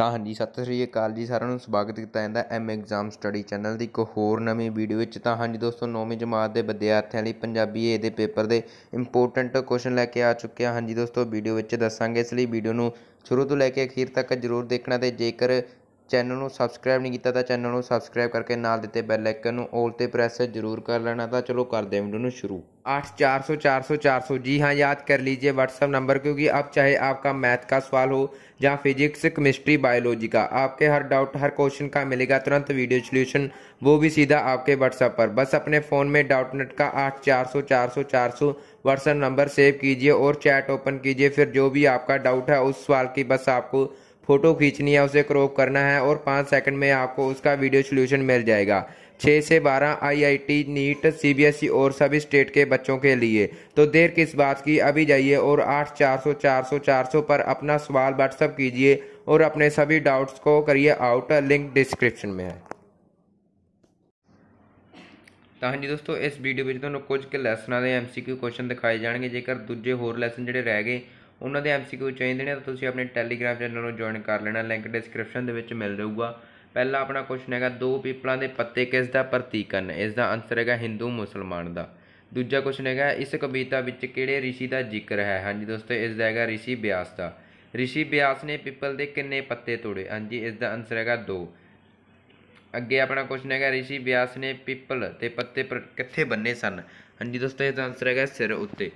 ਤਾਂ ਹਾਂਜੀ ਸਤਿ ਸ੍ਰੀ ਅਕਾਲ ਜੀ ਸਾਰਿਆਂ ਨੂੰ ਸਵਾਗਤ ਕੀਤਾ ਜਾਂਦਾ ਐਮ ਐਗਜ਼ਾਮ ਸਟੱਡੀ ਚੈਨਲ ਦੀ ਇੱਕ ਹੋਰ ਨਵੀਂ ਵੀਡੀਓ ਵਿੱਚ ਤਾਂ ਹਾਂਜੀ ਦੋਸਤੋ 9ਵੀਂ ਜਮਾਤ ਦੇ ਵਿਦਿਆਰਥੀਆਂ ਲਈ ਪੰਜਾਬੀ ਏ ਦੇ ਪੇਪਰ ਦੇ ਇੰਪੋਰਟੈਂਟ ਕੁਐਸਚਨ ਲੈ ਕੇ ਆ ਚੁੱਕੇ ਹਾਂ ਹਾਂਜੀ ਦੋਸਤੋ ਵੀਡੀਓ ਵਿੱਚ ਦੱਸਾਂਗੇ ਇਸ ਲਈ ਵੀਡੀਓ ਨੂੰ ਸ਼ੁਰੂ ਤੋਂ ਲੈ ਕੇ ਅਖੀਰ ਤੱਕ ਜ਼ਰੂਰ ਦੇਖਣਾ ਤੇ ਜੇਕਰ चैनल में सबसक्राइब नहीं किया तो चैनल में सबसक्राइब करके नाल ਦਿੱਤੇ ਬੈਲ ਆਈਕਨ ਨੂੰ 올 ਤੇ कर लेना था चलो कर दें वीडियो चार सौ चार सौ चार सौ जी हाँ याद कर लीजिए व्हाट्सअप नंबर क्योंकि अब चाहे आपका मैथ का सवाल हो या फिजिक्स केमिस्ट्री बायोलॉजी का आपके हर डाउट हर क्वेश्चन का मिलेगा तुरंत वीडियो सोल्यूशन वो भी सीधा आपके व्हाट्सअप पर बस अपने फ़ोन में डाउटनेट का आठ चार सौ चार सौ चार सौ व्हाट्सअप नंबर सेव कीजिए और चैट ओपन कीजिए फिर जो भी आपका डाउट है उस सवाल की बस आपको फ़ोटो खींचनी है उसे क्रॉप करना है और पाँच सेकंड में आपको उसका वीडियो सोल्यूशन मिल जाएगा छः से बारह आईआईटी नीट सीबीएसई और सभी स्टेट के बच्चों के लिए तो देर किस बात की अभी जाइए और आठ चार सौ चार सौ चार सौ पर अपना सवाल व्हाट्सअप कीजिए और अपने सभी डाउट्स को करिए आउट लिंक डिस्क्रिप्शन में है ਤਾਂ जी दोस्तों इस वीडियो में ਤੁਹਾਨੂੰ ਕੁਝ ਕੁ एम सी क्यू क्वेश्चन दिखाए जाएंगे जेकर दूजे होर लैसन जो रह गए ਉਹਨਾਂ ਦੇ ਐਮਸੀਕਿਊ ਚਾਹੀਦੇ ਨੇ ਤਾਂ ਤੁਸੀਂ ਆਪਣੇ ਟੈਲੀਗ੍ਰਾਮ ਚੈਨਲ ਨੂੰ ਜੁਆਇਨ ਕਰ ਲੈਣਾ ਲਿੰਕ ਡਿਸਕ੍ਰਿਪਸ਼ਨ ਦੇ ਵਿੱਚ ਮਿਲ ਜਾਊਗਾ ਪਹਿਲਾ ਆਪਣਾ ਕੁਐਸਚਨ ਹੈਗਾ ਦੋ ਪੀਪਲਾਂ ਦੇ ਪੱਤੇ ਕਿਸ ਦਾ ਪ੍ਰਤੀਕ ਹਨ ਇਸ ਦਾ ਆਨਸਰ ਹੈਗਾ Hindu Musliman ਦਾ ਦੂਜਾ ਕੁਐਸਚਨ ਹੈਗਾ ਇਸ ਕਵਿਤਾ ਵਿੱਚ ਕਿਹੜੇ ઋષਿ ਦਾ ਜ਼ਿਕਰ ਹੈ ਹਾਂਜੀ ਦੋਸਤੋ ਇਸ ਦਾ ਹੈਗਾ ઋષਿ ਬਿਆਸ ਦਾ ઋષਿ ਬਿਆਸ ਨੇ ਪੀਪਲ ਦੇ ਕਿੰਨੇ ਪੱਤੇ ਤੋੜੇ ਹਾਂਜੀ ਇਸ ਦਾ ਆਨਸਰ ਹੈਗਾ 2 ਅੱਗੇ ਆਪਣਾ ਕੁਐਸਚਨ ਹੈਗਾ ઋષਿ ਬਿਆਸ ਨੇ ਪੀਪਲ ਤੇ ਪੱਤੇ ਕਿੱਥੇ ਬੰਨੇ ਸਨ ਹਾਂਜੀ ਦੋਸਤੋ ਇਸ ਦਾ ਆਨਸਰ ਹੈਗਾ ਸਿਰ ਉੱਤੇ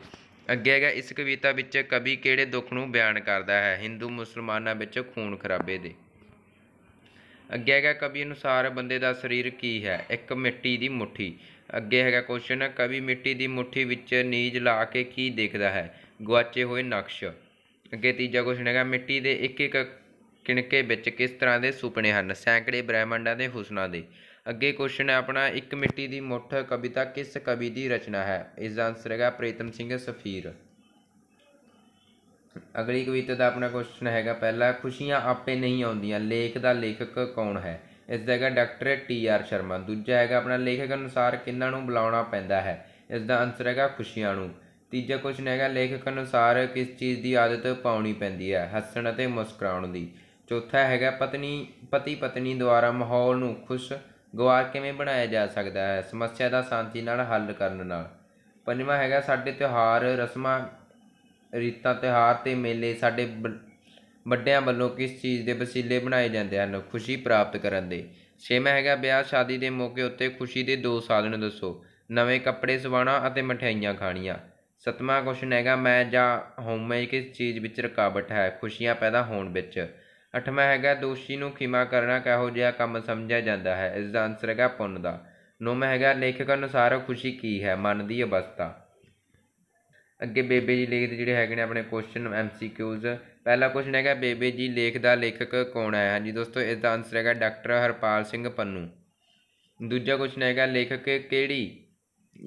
ਅੱਗੇ ਹੈਗਾ ਇਸ ਕਵਿਤਾ ਵਿੱਚ ਕਵੀ ਕਿਹੜੇ ਦੁੱਖ ਨੂੰ ਬਿਆਨ ਕਰਦਾ ਹੈ ਹਿੰਦੂ ਮੁਸਲਮਾਨਾਂ ਵਿੱਚ ਖੂਨ ਖਰਾਬੇ ਦੇ ਅੱਗੇ ਹੈਗਾ ਕਵੀ ਅਨੁਸਾਰ ਬੰਦੇ ਦਾ ਸਰੀਰ ਕੀ ਹੈ ਇੱਕ ਮਿੱਟੀ ਦੀ ਮੁੱਠੀ ਅੱਗੇ ਹੈਗਾ ਕੁਐਸਚਨ ਕਵੀ ਮਿੱਟੀ ਦੀ ਮੁੱਠੀ ਵਿੱਚ ਨੀਜ ਲਾ ਕੇ ਕੀ ਦੇਖਦਾ ਹੈ ਗਵਾਚੇ ਹੋਏ ਨਕਸ਼ ਅੱਗੇ ਤੀਜਾ ਕੁਐਸਚਨ ਹੈਗਾ ਮਿੱਟੀ ਦੇ ਇੱਕ ਇੱਕ ਕਿਣਕੇ ਵਿੱਚ ਕਿਸ ਤਰ੍ਹਾਂ ਦੇ ਸੁਪਨੇ ਹਨ ਸੈਂਕੜੇ ਬ੍ਰਹਿਮੰਡਾਂ ਦੇ ਹੁਸਨਾ ਦੇ ਅੱਗੇ ਕੁਐਸਚਨ ਹੈ ਆਪਣਾ ਇੱਕ ਮਿੱਟੀ ਦੀ ਮੁੱਠ ਕਵਿਤਾ ਕਿਸ ਕਵੀ ਦੀ ਰਚਨਾ ਹੈ ਇਸ ਦਾ ਆਨਸਰ ਹੈਗਾ ਪ੍ਰੀਤਮ ਸਿੰਘ ਸਫੀਰ ਅਗਲੀ ਕਵਿਤਾ ਦਾ ਆਪਣਾ ਕੁਐਸਚਨ ਹੈਗਾ ਪਹਿਲਾ ਖੁਸ਼ੀਆਂ ਆਪੇ ਨਹੀਂ ਆਉਂਦੀਆਂ ਲੇਖ ਦਾ ਲੇਖਕ ਕੌਣ ਹੈ ਇਸ ਦਾ ਹੈਗਾ ਡਾਕਟਰ ਟੀ ਆਰ ਸ਼ਰਮਾ ਦੂਜਾ ਹੈਗਾ ਆਪਣਾ ਲੇਖਕ ਅਨੁਸਾਰ ਕਿੰਨਾਂ ਨੂੰ ਬੁਲਾਉਣਾ ਪੈਂਦਾ ਹੈ ਇਸ ਦਾ ਆਨਸਰ ਹੈਗਾ ਖੁਸ਼ੀਆਂ ਨੂੰ ਤੀਜਾ ਕੁਐਸਚਨ ਹੈਗਾ ਲੇਖਕ ਅਨੁਸਾਰ ਕਿਸ ਚੀਜ਼ ਦੀ ਆਦਤ ਪਾਉਣੀ ਪੈਂਦੀ ਹੈ ਹੱਸਣ ਅਤੇ ਮੁਸਕਰਾਉਣ ਦੀ ਚੌਥਾ ਹੈਗਾ ਪਤਨੀ ਪਤੀ ਪਤਨੀ ਦੁਆਰਾ ਮਾਹੌਲ ਨੂੰ ਖੁਸ਼ ਗਵਾ ਕਿਵੇਂ ਬਣਾਇਆ ਜਾ ਸਕਦਾ ਹੈ ਸਮੱਸਿਆ ਦਾ ਸ਼ਾਂਤੀ ਨਾਲ ਹੱਲ ਕਰਨ ਨਾਲ ਪੰਜਵਾਂ ਹੈਗਾ ਸਾਡੇ ਤਿਉਹਾਰ ਰਸਮਾਂ ਰੀਤਾਂ ਤਿਉਹਾਰ ਤੇ ਮੇਲੇ ਸਾਡੇ ਵੱਡਿਆਂ ਵੱਲੋਂ ਕਿਸ ਚੀਜ਼ ਦੇ ਵਸੀਲੇ ਬਣਾਏ ਜਾਂਦੇ ਹਨ ਖੁਸ਼ੀ ਪ੍ਰਾਪਤ ਕਰਨ ਦੇ ਛੇਵਾਂ ਹੈਗਾ ਵਿਆਹ ਸ਼ਾਦੀ ਦੇ ਮੌਕੇ ਉੱਤੇ ਖੁਸ਼ੀ ਦੇ ਦੋ ਸਾਧਨ ਦੱਸੋ ਨਵੇਂ ਕੱਪੜੇ ਸਵਾਣਾ ਅਤੇ ਮਠਿਆਈਆਂ ਖਾਣੀਆਂ ਸਤਵਾਂ ਕੁਐਸਚਨ ਹੈਗਾ ਮੈਂ ਜਾਂ ਮੇਕ ਕਿਸ ਚੀਜ਼ ਵਿੱਚ ਰੁਕਾਵਟ ਹੈ ਖੁਸ਼ੀਆਂ ਪੈਦਾ ਹੋਣ ਵਿੱਚ ਅਠਵਾਂ ਹੈਗਾ ਦੋਸ਼ੀ ਨੂੰ ਖਿਮਾ ਕਰਨਾ ਕਿਹੋ ਜਿਹਾ ਕੰਮ ਸਮਝਿਆ ਜਾਂਦਾ ਹੈ ਇਸ ਦਾ ਆਨਸਰ ਹੈਗਾ ਪੁੰਨ ਦਾ ਨੌਵਾਂ ਹੈਗਾ ਲੇਖਕ ਅਨੁਸਾਰ ਖੁਸ਼ੀ ਕੀ ਹੈ ਮਨ ਦੀ ਅਵਸਥਾ ਅੱਗੇ ਬੇਬੇ ਜੀ ਲੇਖ ਦੇ ਜਿਹੜੇ ਹੈਗੇ ਨੇ ਆਪਣੇ ਕੁਐਸਚਨ ਐਮਸੀਕਿਊਜ਼ ਪਹਿਲਾ ਕੁਐਸਚਨ ਹੈਗਾ ਬੇਬੇ ਜੀ ਲੇਖ ਦਾ ਲੇਖਕ ਕੌਣ ਹੈ ਹਾਂਜੀ ਦੋਸਤੋ ਇਸ ਦਾ ਆਨਸਰ ਹੈਗਾ ਡਾਕਟਰ ਹਰਪਾਲ ਸਿੰਘ ਪੰਨੂ ਦੂਜਾ ਕੁਐਸਚਨ ਹੈਗਾ ਲੇਖਕ ਕਿਹੜੀ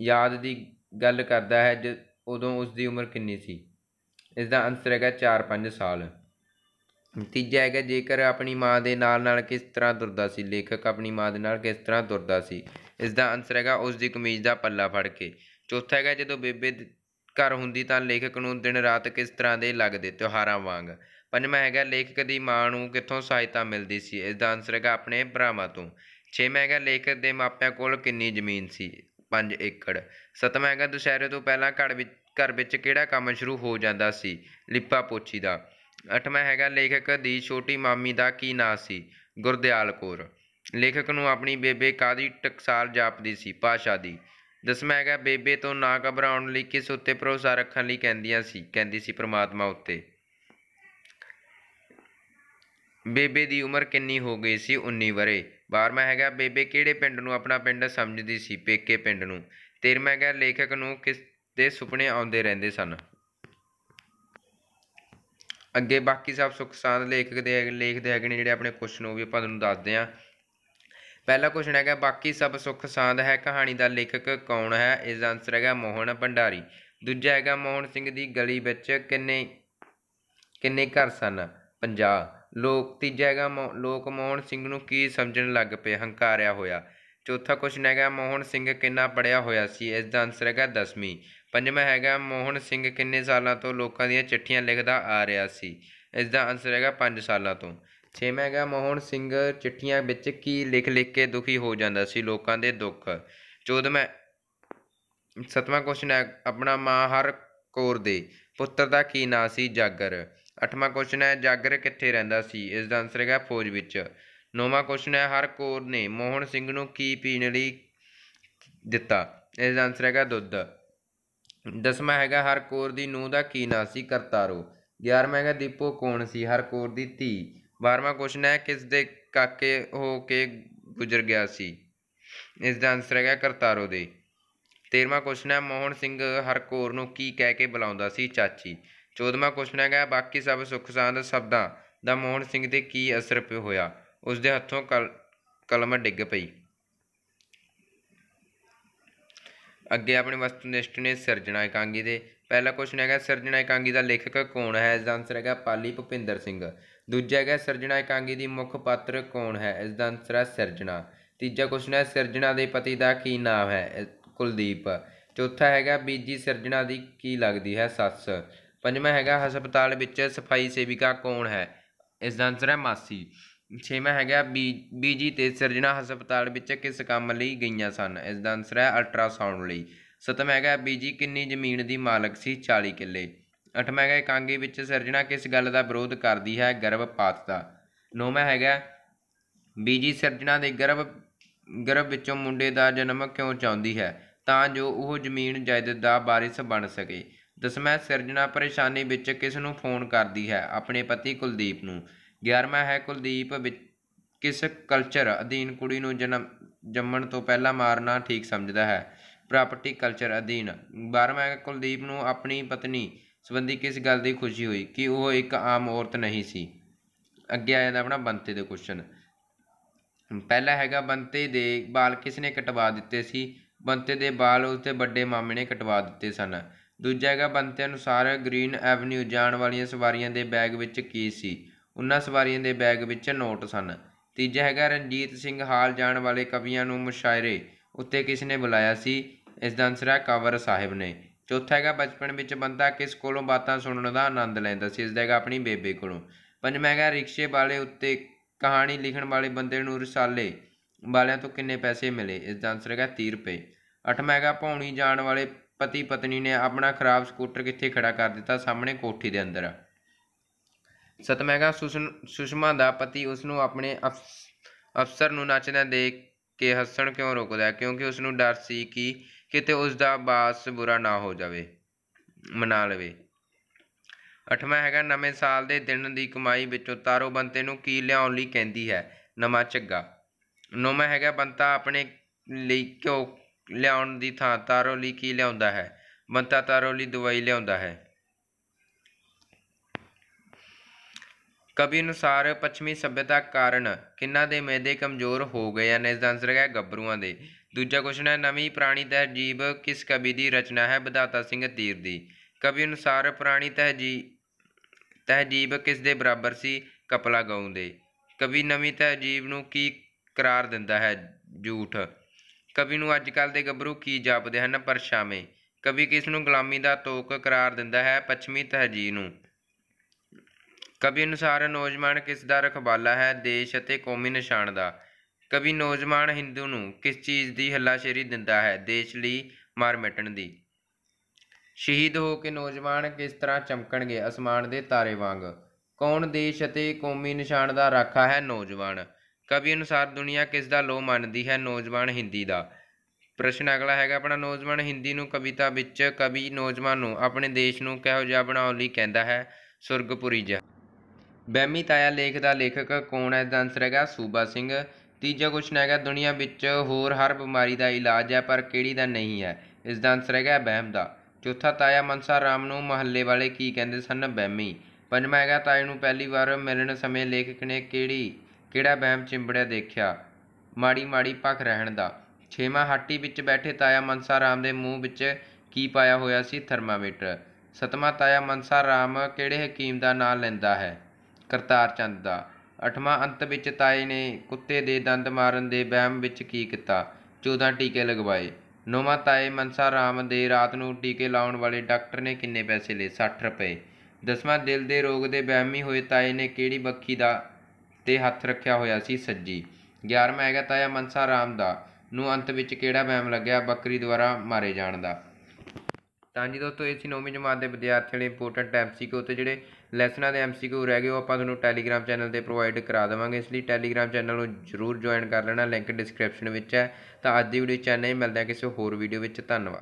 ਯਾਦ ਦੀ ਗੱਲ ਕਰਦਾ ਹੈ ਜਦੋਂ ਉਸ ਦੀ ਉਮਰ ਕਿੰਨੀ ਸੀ ਇਸ ਦਾ ਆਨਸਰ ਹੈਗਾ 4-5 ਸਾਲ ਤੀਜਾ ਹੈਗਾ ਜੇਕਰ ਆਪਣੀ ਮਾਂ ਦੇ ਨਾਲ ਨਾਲ ਕਿਸ ਤਰ੍ਹਾਂ ਦੁਰਦਾ ਸੀ ਲੇਖਕ ਆਪਣੀ ਮਾਂ ਦੇ ਨਾਲ ਕਿਸ ਤਰ੍ਹਾਂ ਦੁਰਦਾ ਸੀ ਇਸ ਦਾ ਆਨਸਰ ਹੈਗਾ ਉਸ ਦੀ ਕਮੀਜ਼ ਦਾ ਪੱਲਾ ਫੜ ਕੇ ਚੌਥਾ ਹੈਗਾ ਜਦੋਂ ਬੇਬੇ ਘਰ ਹੁੰਦੀ ਤਾਂ ਲੇਖਕ ਨੂੰ ਦਿਨ ਰਾਤ ਕਿਸ ਤਰ੍ਹਾਂ ਦੇ ਲੱਗਦੇ ਤਿਉਹਾਰਾਂ ਵਾਂਗ ਪੰਜਵਾਂ ਹੈਗਾ ਲੇਖਕ ਦੀ ਮਾਂ ਨੂੰ ਕਿੱਥੋਂ ਸਹਾਇਤਾ ਮਿਲਦੀ ਸੀ ਇਸ ਦਾ ਆਨਸਰ ਹੈਗਾ ਆਪਣੇ ਭਰਾਵਾਂ ਤੋਂ ਛੇਵਾਂ ਹੈਗਾ ਲੇਖਕ ਦੇ ਮਾਪਿਆਂ ਕੋਲ ਕਿੰਨੀ ਜ਼ਮੀਨ ਸੀ 5 ਏਕੜ ਸਤਵਾਂ ਹੈਗਾ ਦੁਸ਼ਹਿਰੇ ਤੋਂ ਪਹਿਲਾਂ ਘਰ ਵਿੱਚ ਘਰ ਵਿੱਚ ਕਿਹੜਾ ਕੰਮ ਸ਼ੁਰੂ ਹੋ ਜਾਂਦਾ ਸੀ ਲਿਪਾ ਪੋਚੀ ਦਾ ਅਠਮਾ ਹੈਗਾ ਲੇਖਕ ਦੀ ਛੋਟੀ ਮਾਮੀ ਦਾ ਕੀ ਨਾਂ ਸੀ ਗੁਰਦਿਆਲ ਕੌਰ ਲੇਖਕ ਨੂੰ ਆਪਣੀ ਬੇਬੇ ਕਾਦੀ ਟਕਸਾਲ ਜਾਪਦੀ ਸੀ ਪਾਸ਼ਾ ਦੀ ਦਸਵਾਂ ਹੈਗਾ ਬੇਬੇ ਤੋਂ ਨਾ ਘਬਰਾਉਣ ਲਈ ਕਿਸ ਉੱਤੇ ਭਰੋਸਾ ਰੱਖਣ ਲਈ ਕਹਿੰਦੀਆਂ ਸੀ ਕਹਿੰਦੀ ਸੀ ਪ੍ਰਮਾਤਮਾ ਉੱਤੇ ਬੇਬੇ ਦੀ ਉਮਰ ਕਿੰਨੀ ਹੋ ਗਈ ਸੀ 19 ਵਰੇ 12ਵਾਂ ਹੈਗਾ ਬੇਬੇ ਕਿਹੜੇ ਪਿੰਡ ਨੂੰ ਆਪਣਾ ਪਿੰਡ ਸਮਝਦੀ ਸੀ ਪੇਕੇ ਪਿੰਡ ਨੂੰ 13ਵਾਂ ਹੈਗਾ ਲੇਖਕ ਨੂੰ ਕਿਸ ਦੇ ਸੁਪਨੇ ਆਉਂਦੇ ਰਹਿੰਦੇ ਸਨ ਅੱਗੇ ਬਾਕੀ ਸਭ ਸੁਖ ਲੇਖਕ ਦੇ ਲੇਖ ਦੇ ਹੈਗੇ ਨੇ ਜਿਹੜੇ ਆਪਣੇ ਕੁਐਸਚਨ ਉਹ ਵੀ ਆਪਾਂ ਤੁਹਾਨੂੰ ਦੱਸਦੇ ਆਂ ਪਹਿਲਾ ਕੁਐਸਚਨ ਹੈਗਾ ਬਾਕੀ ਸਭ ਸੁਖ ਹੈ ਕਹਾਣੀ ਦਾ ਲੇਖਕ ਕੌਣ ਹੈ ਇਸ ਦਾ ਆਨਸਰ ਹੈਗਾ ਮੋਹਨ ਭੰਡਾਰੀ ਦੂਜਾ ਹੈਗਾ ਮੋਹਨ ਸਿੰਘ ਦੀ ਗਲੀ ਵਿੱਚ ਕਿੰਨੇ ਕਿੰਨੇ ਘਰ ਸਨ 50 ਲੋਕ ਤੀਜਾ ਹੈਗਾ ਲੋਕ ਮੋਹਨ ਸਿੰਘ ਨੂੰ ਕੀ ਸਮਝਣ ਲੱਗ ਪਏ ਹੰਕਾਰਿਆ ਹੋਇਆ ਚੌਥਾ ਕੁਐਸਚਨ ਹੈਗਾ ਮੋਹਨ ਸਿੰਘ ਕਿੰਨਾ ਪੜਿਆ ਹੋਇਆ ਸੀ ਇਸ ਦਾ ਆਨਸਰ ਹੈਗਾ 10ਵੀਂ ਪੰਜਵਾਂ ਹੈਗਾ ਮੋਹਨ ਸਿੰਘ ਕਿੰਨੇ ਸਾਲਾਂ ਤੋਂ ਲੋਕਾਂ ਦੀਆਂ ਚਿੱਠੀਆਂ ਲਿਖਦਾ ਆ ਰਿਹਾ ਸੀ ਇਸ ਦਾ ਆਨਸਰ ਹੈਗਾ 5 ਸਾਲਾਂ ਤੋਂ ਛੇਵਾਂ ਹੈਗਾ ਮੋਹਨ ਸਿੰਘ ਚਿੱਠੀਆਂ ਵਿੱਚ ਕੀ ਲਿਖ ਲਿਖ ਕੇ ਦੁਖੀ ਹੋ ਜਾਂਦਾ ਸੀ ਲੋਕਾਂ ਦੇ ਦੁੱਖ ਚੌਦਵਾਂ ਸਤਵਾਂ ਕੁਐਸਚਨ ਹੈ ਆਪਣਾ ਮਾਂ ਹਰ ਕੋਰ ਦੇ ਪੁੱਤਰ ਦਾ ਕੀ ਨਾਂ ਸੀ ਜਾਗਰ ਅੱਠਵਾਂ ਕੁਐਸਚਨ ਹੈ ਜਾਗਰ ਕਿੱਥੇ ਰਹਿੰਦਾ ਸੀ ਇਸ ਦਾ ਆਨਸਰ ਹੈਗਾ ਫੌਜ ਵਿੱਚ ਨੌਵਾਂ ਕੁਐਸਚਨ ਹੈ ਹਰ ਕੋਰ ਨੇ ਮੋਹਨ ਸਿੰਘ ਨੂੰ ਕੀ ਪੀਣ ਲਈ ਦਿੱਤਾ ਇਸ ਦਾ ਆਨਸਰ ਹੈਗਾ ਦੁੱਧ ਦਸਵਾਂ ਹੈਗਾ ਹਰਕੌਰ ਦੀ ਨੂੰਹ ਦਾ ਕੀ ਨਾਂ ਸੀ ਕਰਤਾਰੋ 11ਵਾਂ ਹੈਗਾ ਦੀਪੋ ਕੌਣ ਸੀ ਹਰਕੌਰ ਦੀ ਧੀ 12ਵਾਂ ਕੁਐਸਚਨ ਹੈ ਕਿਸ ਦੇ ਕਾਕੇ ਹੋ ਕੇ ਗੁਜ਼ਰ ਗਿਆ ਸੀ ਇਸ ਦਾ ਆਨਸਰ ਹੈਗਾ ਕਰਤਾਰੋ ਦੇ 13ਵਾਂ ਕੁਐਸਚਨ ਹੈ ਮੋਹਨ ਸਿੰਘ ਹਰਕੌਰ ਨੂੰ ਕੀ ਕਹਿ ਕੇ ਬੁਲਾਉਂਦਾ ਸੀ ਚਾਚੀ 14ਵਾਂ ਕੁਐਸਚਨ ਹੈਗਾ ਬਾਕੀ ਸਭ ਸੁੱਖ ਸ਼ਬਦਾਂ ਦਾ ਮੋਹਨ ਸਿੰਘ ਤੇ ਕੀ ਅਸਰ ਪਿਆ ਹੋਇਆ ਉਸ ਦੇ ਹੱਥੋਂ ਕਲਮ ਡਿੱਗ ਪਈ ਅੱਗੇ ਆਪਣੇ ਵਸਤੂ ਨਿਸ਼ਟ ਨੇ ਸਿਰਜਣਾ ਇਕਾਂਗੀ ਦੇ ਪਹਿਲਾ ਕੁਐਸਚਨ ਹੈਗਾ ਸਿਰਜਣਾ ਇਕਾਂਗੀ ਦਾ ਲੇਖਕ ਕੌਣ ਹੈ ਇਸ ਦਾ ਆਨਸਰ ਹੈਗਾ ਪਾਲੀ ਭੁਪਿੰਦਰ ਸਿੰਘ ਦੂਜਾ ਹੈਗਾ ਸਿਰਜਣਾ ਇਕਾਂਗੀ ਦੀ ਮੁੱਖ ਪਾਤਰ ਕੌਣ ਹੈ ਇਸ ਦਾ ਆਨਸਰ ਹੈ ਸਿਰਜਣਾ ਤੀਜਾ ਕੁਐਸਚਨ ਹੈ ਸਿਰਜਣਾ ਦੇ ਪਤੀ ਦਾ ਕੀ ਨਾਮ ਹੈ ਕੁਲਦੀਪ ਚੌਥਾ ਹੈਗਾ ਬੀਜੀ ਸਿਰਜਣਾ ਦੀ ਕੀ ਲੱਗਦੀ ਹੈ ਸੱਸ ਪੰਜਵਾਂ ਹੈਗਾ ਹਸਪਤਾਲ ਵਿੱਚ ਸਫਾਈ ਸੇਵਿਕਾ ਕੌਣ ਹੈ ਇਸ ਦਾ ਆਨਸਰ ਹੈ ਮਾਸੀ ਛੇਵਾਂ ਹੈਗਾ ਬੀਜੀ ਤੇ ਸਿਰਜਣਾ ਹਸਪਤਾਲ ਵਿੱਚ ਕਿਸ ਕੰਮ ਲਈ ਗਈਆਂ ਸਨ ਇਸ ਦਾ ਆਨਸਰ ਹੈ ਅਲਟਰਾਸਾਊਂਡ ਲਈ ਸਤਵਾਂ ਹੈਗਾ ਬੀਜੀ ਕਿੰਨੀ ਜ਼ਮੀਨ ਦੀ ਮਾਲਕ ਸੀ 40 ਕਿੱਲੇ ਅੱਠਵਾਂ ਹੈਗਾ ਇਕਾਂਗੀ ਵਿੱਚ ਸਿਰਜਣਾ ਕਿਸ ਗੱਲ ਦਾ ਵਿਰੋਧ ਕਰਦੀ ਹੈ ਗਰਭਪਾਤ ਦਾ ਨੌਵਾਂ ਹੈਗਾ ਬੀਜੀ ਸਿਰਜਣਾ ਦੇ ਗਰਭ ਗਰਭ ਵਿੱਚੋਂ ਮੁੰਡੇ ਦਾ ਜਨਮ ਕਿਉਂ ਚਾਹੁੰਦੀ ਹੈ ਤਾਂ ਜੋ ਉਹ ਜ਼ਮੀਨ ਜਾਇਦਾਦ ਦਾ ਵਾਰਿਸ ਬਣ ਸਕੇ ਦਸਵਾਂ ਸਿਰਜਣਾ ਪਰੇਸ਼ਾਨੀ ਵਿੱਚ ਕਿਸ ਨੂੰ ਫੋਨ ਕਰਦੀ ਹੈ ਆਪਣੇ ਪਤੀ ਕੁਲਦੀਪ ਨੂੰ 11ਵਾਂ ਹੈ ਕੁਲਦੀਪ ਵਿੱਚ ਕਿਸ ਕਲਚਰ ਅਧੀਨ ਕੁੜੀ ਨੂੰ ਜਨਮ ਜੰਮਣ ਤੋਂ ਪਹਿਲਾਂ ਮਾਰਨਾ ਠੀਕ ਸਮਝਦਾ ਹੈ ਪ੍ਰਾਪਰਟੀ ਕਲਚਰ ਅਧੀਨ 12ਵਾਂ ਹੈ ਕੁਲਦੀਪ ਨੂੰ ਆਪਣੀ ਪਤਨੀ ਸੰਬੰਧੀ ਕਿਸ ਗੱਲ ਦੀ ਖੁਸ਼ੀ ਹੋਈ ਕਿ ਉਹ ਇੱਕ ਆਮ ਔਰਤ ਨਹੀਂ ਸੀ ਅੱਗੇ ਆ ਜਾਂਦਾ ਆਪਣਾ ਬੰਤੇ ਦੇ ਕੁਐਸਚਨ ਪਹਿਲਾ ਹੈਗਾ ਬੰਤੇ ਦੇ ਬਾਲ ਕਿਸ ਨੇ ਕਟਵਾ ਦਿੱਤੇ ਸੀ ਬੰਤੇ ਦੇ ਬਾਲ ਉਸਦੇ ਵੱਡੇ ਮਾਮੇ ਨੇ ਕਟਵਾ ਦਿੱਤੇ ਸਨ ਦੂਜਾ ਹੈਗਾ ਬੰਤੇ ਅਨੁਸਾਰ ਗ੍ਰੀਨ ਐਵਨਿਊ ਜਾਣ ਵਾਲੀਆਂ ਸਵਾਰੀਆਂ ਦੇ ਬੈਗ ਵਿੱਚ ਕੀ ਸੀ ਉਹਨਾਂ ਸਵਾਰੀਆਂ ਦੇ ਬੈਗ ਵਿੱਚ ਨੋਟ ਸਨ ਤੀਜਾ ਹੈਗਾ ਰਣਜੀਤ ਸਿੰਘ ਹਾਲ ਜਾਣ ਵਾਲੇ ਕਵੀਆਂ ਨੂੰ ਮੁਸ਼ਾਇਰੇ ਉੱਤੇ ਕਿਸ ਨੇ ਬੁਲਾਇਆ ਸੀ ਇਸ ਦਾ ਆਨਸਰ ਹੈ ਕਵਰ ਸਾਹਿਬ ਨੇ ਚੌਥਾ ਹੈਗਾ ਬਚਪਨ ਵਿੱਚ ਬੰਦਾ ਕਿਸ ਕੋਲੋਂ ਬਾਤਾਂ ਸੁਣਨ ਦਾ ਆਨੰਦ ਲੈਂਦਾ ਸੀ ਇਸ ਦਾ ਹੈਗਾ ਆਪਣੀ ਬੇਬੇ ਕੋਲੋਂ ਪੰਜਵਾਂ ਹੈਗਾ ਰਿਕਸ਼ੇ ਵਾਲੇ ਉੱਤੇ ਕਹਾਣੀ ਲਿਖਣ ਵਾਲੇ ਬੰਦੇ ਨੂੰ ਰਸਾਲੇ ਵਾਲਿਆਂ ਤੋਂ ਕਿੰਨੇ ਪੈਸੇ ਮਿਲੇ ਇਸ ਦਾ ਆਨਸਰ ਹੈਗਾ 30 ਰੁਪਏ ਅੱਠਵਾਂ ਹੈਗਾ ਭੌਣੀ ਜਾਣ ਵਾਲੇ ਪਤੀ ਪਤਨੀ ਨੇ ਆਪਣਾ ਖਰਾਬ ਸਕੂਟਰ ਕਿੱਥੇ ਖੜਾ ਕਰ ਦਿੱਤਾ ਸਾਹਮਣੇ ਕੋਠੀ ਦੇ ਅੰਦਰ ਸਤਮੈਗਾ ਸੁਸ਼ਮਾ ਦਾ ਪਤੀ ਉਸ ਨੂੰ ਆਪਣੇ ਅਫਸਰ ਨੂੰ ਨੱਚਦਾ ਦੇਖ ਕੇ ਹੱਸਣ ਕਿਉਂ ਰੋਕਦਾ ਕਿਉਂਕਿ ਉਸ ਨੂੰ ਡਰ ਸੀ ਕਿ ਕਿਤੇ ਉਸ ਦਾ ਬਾਸ ਬੁਰਾ ਨਾ ਹੋ ਜਾਵੇ ਮਨਾ ਲਵੇ ਅਠਵਾਂ ਹੈਗਾ ਨਵੇਂ ਸਾਲ ਦੇ ਦਿਨ ਦੀ ਕਮਾਈ ਵਿੱਚੋਂ ਤਾਰੋ ਬੰਤੇ ਨੂੰ ਕੀ ਲਿਆਉਣ ਲਈ ਕਹਿੰਦੀ ਹੈ ਨਮਾ ਚੱਗਾ ਨੋਮਾ ਹੈਗਾ ਬੰਤਾ ਆਪਣੇ ਲਈ ਕਿਉਂ ਲਿਆਉਣ ਦੀ ਥਾਂ ਤਾਰੋ ਲਈ ਕੀ ਲਿਆਉਂਦਾ ਹੈ ਬੰਤਾ ਤਾਰੋ ਲਈ ਦਵਾਈ ਲਿਆਉਂਦਾ ਹੈ ਕਵੀ ਅਨੁਸਾਰ ਪੱਛਮੀ ਸਭਿਅਤਾ ਕਾਰਨ ਕਿੰਨਾ ਦੇ ਮੈਦੇ ਕਮਜ਼ੋਰ ਹੋ ਗਏ ਹਨ ਇਸ ਦਾ ਆਨਸਰ ਹੈ ਗੱਭਰੂਆਂ ਦੇ ਦੂਜਾ ਕੁਐਸਚਨ ਹੈ ਨਵੀਂ ਪ੍ਰਾਣੀ ਤਹਿਜੀਬ ਕਿਸ ਕਵੀ ਦੀ ਰਚਨਾ ਹੈ ਬਦਾਤਾ ਸਿੰਘ ਤੀਰ ਦੀ ਕਵੀ ਅਨੁਸਾਰ ਪ੍ਰਾਣੀ ਤਹਿਜੀਬ ਤਹਿਜੀਬ ਕਿਸ ਦੇ ਬਰਾਬਰ ਸੀ ਕਪਲਾ ਗਾਉਂ ਦੇ ਕਵੀ ਨਵੀਂ ਤਹਿਜੀਬ ਨੂੰ ਕੀ ਕਰਾਰ ਦਿੰਦਾ ਹੈ ਝੂਠ ਕਵੀ ਨੂੰ ਅੱਜ ਕੱਲ ਦੇ ਗੱਭਰੂ ਕੀ ਜਾਪਦੇ ਹਨ ਪਰਛਾਵੇਂ ਕਵੀ ਕਿਸ ਨੂੰ ਗੁਲਾਮੀ ਦਾ ਤੋਕ ਕਰਾਰ ਦਿੰਦਾ ਹੈ ਪੱਛਮੀ ਤਹਿਜੀਬ ਨੂੰ ਕਵੀ ਅਨੁਸਾਰ ਨੌਜਵਾਨ ਕਿਸ ਦਾ ਰਖਵਾਲਾ ਹੈ ਦੇਸ਼ ਅਤੇ ਕੌਮੀ ਨਿਸ਼ਾਨ ਦਾ ਕਵੀ ਨੌਜਵਾਨ ਹਿੰਦੂ ਨੂੰ ਕਿਸ ਚੀਜ਼ ਦੀ ਹੱਲਾਸ਼ੇਰੀ ਦਿੰਦਾ ਹੈ ਦੇਸ਼ ਲਈ ਮਾਰ ਮਿਟਣ ਦੀ ਸ਼ਹੀਦ ਹੋ ਕੇ ਨੌਜਵਾਨ ਕਿਸ ਤਰ੍ਹਾਂ ਚਮਕਣਗੇ ਅਸਮਾਨ ਦੇ ਤਾਰੇ ਵਾਂਗ ਕੌਣ ਦੇਸ਼ ਅਤੇ ਕੌਮੀ ਨਿਸ਼ਾਨ ਦਾ ਰਾਖਾ ਹੈ ਨੌਜਵਾਨ ਕਵੀ ਅਨੁਸਾਰ ਦੁਨੀਆ ਕਿਸ ਦਾ ਲੋ ਮੰਨਦੀ ਹੈ ਨੌਜਵਾਨ ਹਿੰਦੀ ਦਾ ਪ੍ਰਸ਼ਨ ਅਗਲਾ ਹੈਗਾ ਆਪਣਾ ਨੌਜਵਾਨ ਹਿੰਦੀ ਨੂੰ ਕਵਿਤਾ ਵਿੱਚ ਕਵੀ ਨੌਜਵਾਨ ਨੂੰ ਆਪਣੇ ਦੇਸ਼ ਨੂੰ ਕਿਹੋ ਜਿਹਾ ਬਣਾਉਣ ਲਈ ਕਹਿੰਦਾ ਹੈ ਸੁਰਗਪੁਰੀ ਜਿਹਾ ਬਹਿਮੀ ਤਾਇਆ ਲੇਖ ਦਾ ਲੇਖਕ ਕੌਣ ਹੈ ਦਾ ਆਨਸਰ ਹੈਗਾ ਸੂਬਾ ਸਿੰਘ ਤੀਜਾ ਕੁਐਸਚਨ ਹੈਗਾ ਦੁਨੀਆ ਵਿੱਚ ਹੋਰ ਹਰ ਬਿਮਾਰੀ ਦਾ ਇਲਾਜ ਹੈ ਪਰ ਕਿਹੜੀ ਦਾ ਨਹੀਂ ਹੈ ਇਸ ਦਾ ਆਨਸਰ ਹੈਗਾ ਬਹਿਮ ਦਾ ਚੌਥਾ ਤਾਇਆ ਮਨਸਾ ਰਾਮ ਨੂੰ ਮਹੱਲੇ ਵਾਲੇ ਕੀ ਕਹਿੰਦੇ ਸਨ ਬਹਿਮੀ ਪੰਜਵਾਂ ਹੈਗਾ ਤਾਇਆ ਨੂੰ ਪਹਿਲੀ ਵਾਰ ਮਿਲਣ ਸਮੇਂ ਲੇਖਕ ਨੇ ਕਿਹੜੀ ਕਿਹੜਾ ਬਹਿਮ ਚਿੰਬੜਿਆ ਦੇਖਿਆ ਮਾੜੀ ਮਾੜੀ ਭਖ ਰਹਿਣ ਦਾ ਛੇਵਾਂ ਹੱਟੀ ਵਿੱਚ ਬੈਠੇ ਤਾਇਆ ਮਨਸਾ ਰਾਮ ਦੇ ਮੂੰਹ ਵਿੱਚ ਕੀ ਪਾਇਆ ਹੋਇਆ ਸੀ ਥਰਮਾਮੀਟਰ ਸਤਵਾਂ ਤਾਇਆ ਮਨਸਾ ਰਾਮ ਕਿਹੜੇ ਹਕੀਮ ਦਾ ਨਾਮ ਲੈਂਦਾ ਹੈ ਕਰਤਾਰ ਚੰਦ ਦਾ ਅਠਵਾਂ ਅੰਤ ਵਿੱਚ ਤਾਏ ਨੇ ਕੁੱਤੇ ਦੇ ਦੰਦ ਮਾਰਨ ਦੇ ਵਹਿਮ ਵਿੱਚ ਕੀ ਕੀਤਾ 14 ਟੀਕੇ ਲਗਵਾਏ ਨੋਮਾ ਤਾਏ ਮਨਸਾ ਰਾਮ ਦੇ ਰਾਤ ਨੂੰ ਟੀਕੇ ਲਾਉਣ ਵਾਲੇ ਡਾਕਟਰ ਨੇ ਕਿੰਨੇ ਪੈਸੇ ਲਏ 60 ਰੁਪਏ ਦਸਵਾਂ ਦਿਲ ਦੇ ਰੋਗ ਦੇ ਵਹਿਮੀ ਹੋਏ ਤਾਏ ਨੇ ਕਿਹੜੀ ਬੱਖੀ ਦਾ ਤੇ ਹੱਥ ਰੱਖਿਆ ਹੋਇਆ ਸੀ ਸੱਜੀ 11ਵਾਂ ਹੈਗਾ ਤਾਇਆ ਮਨਸਾ ਰਾਮ ਦਾ ਨੂੰ ਅੰਤ ਵਿੱਚ ਕਿਹੜਾ ਵਹਿਮ ਲੱਗਿਆ ਬੱਕਰੀ ਦੁਆਰਾ ਮਾਰੇ ਜਾਣ ਦਾ ਤਾਂ ਜੀ ਦੋਸਤੋ ਇਹ ਸੀ ਨੌਵੀਂ ਜਮਾਤ ਦੇ ਵਿਦਿਆਰਥੀਆਂ ਲਈ ਇੰਪੋਰਟੈਂਟ ਐਮਸੀਕਿਊ ਤੇ ਜਿਹੜੇ ਲੈਸਨਾਂ ਦੇ ਐਮਸੀਕਿਊ ਰਹਿ ਗਏ ਉਹ ਆਪਾਂ ਤੁਹਾਨੂੰ ਟੈਲੀਗ੍ਰam ਚੈਨਲ ਤੇ ਪ੍ਰੋਵਾਈਡ ਕਰਾ ਦੇਵਾਂਗੇ ਇਸ ਲਈ ਟੈਲੀਗ੍ਰam ਚੈਨਲ ਨੂੰ ਜਰੂਰ ਜੁਆਇਨ ਕਰ ਲੈਣਾ ਲਿੰਕ ਡਿਸਕ੍ਰਿਪਸ਼ਨ ਵਿੱਚ ਹੈ ਤਾਂ ਅੱਜ ਦੀ ਵੀਡੀਓ ਚੈਨਲ ਹੀ ਮਿਲਦੇ ਆ ਕਿਸੇ ਹੋਰ ਵੀਡੀਓ ਵਿੱਚ ਧੰਨਵਾਦ